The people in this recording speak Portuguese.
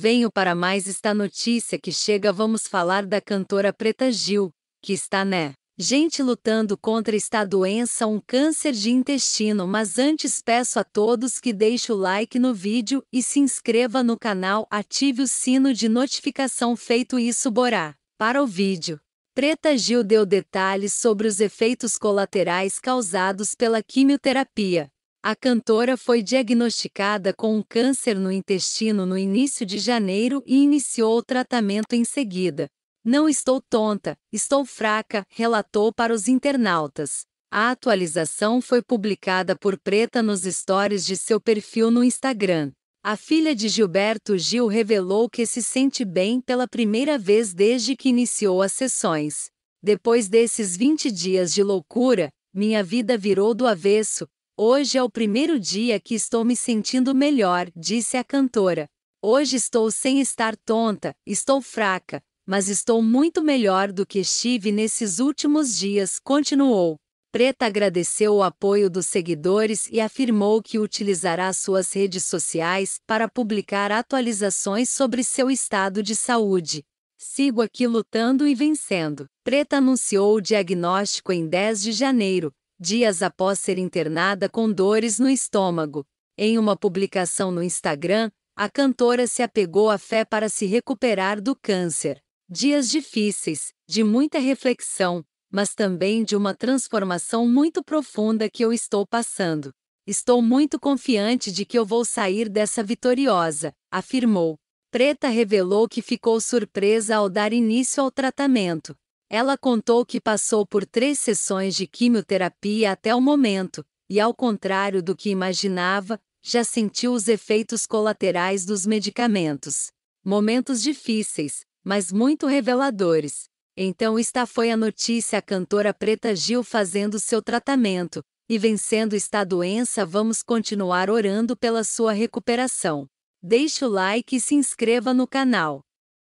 Venho para mais esta notícia que chega. Vamos falar da cantora Preta Gil, que está né. Gente lutando contra esta doença, um câncer de intestino, mas antes peço a todos que deixe o like no vídeo e se inscreva no canal, ative o sino de notificação feito isso borá. Para o vídeo. Preta Gil deu detalhes sobre os efeitos colaterais causados pela quimioterapia. A cantora foi diagnosticada com um câncer no intestino no início de janeiro e iniciou o tratamento em seguida. Não estou tonta, estou fraca, relatou para os internautas. A atualização foi publicada por Preta nos stories de seu perfil no Instagram. A filha de Gilberto Gil revelou que se sente bem pela primeira vez desde que iniciou as sessões. Depois desses 20 dias de loucura, minha vida virou do avesso, Hoje é o primeiro dia que estou me sentindo melhor, disse a cantora. Hoje estou sem estar tonta, estou fraca, mas estou muito melhor do que estive nesses últimos dias, continuou. Preta agradeceu o apoio dos seguidores e afirmou que utilizará suas redes sociais para publicar atualizações sobre seu estado de saúde. Sigo aqui lutando e vencendo. Preta anunciou o diagnóstico em 10 de janeiro, dias após ser internada com dores no estômago. Em uma publicação no Instagram, a cantora se apegou à fé para se recuperar do câncer. Dias difíceis, de muita reflexão, mas também de uma transformação muito profunda que eu estou passando. Estou muito confiante de que eu vou sair dessa vitoriosa, afirmou. Preta revelou que ficou surpresa ao dar início ao tratamento. Ela contou que passou por três sessões de quimioterapia até o momento, e ao contrário do que imaginava, já sentiu os efeitos colaterais dos medicamentos. Momentos difíceis, mas muito reveladores. Então, esta foi a notícia: a cantora Preta Gil fazendo seu tratamento e vencendo esta doença. Vamos continuar orando pela sua recuperação. Deixe o like e se inscreva no canal.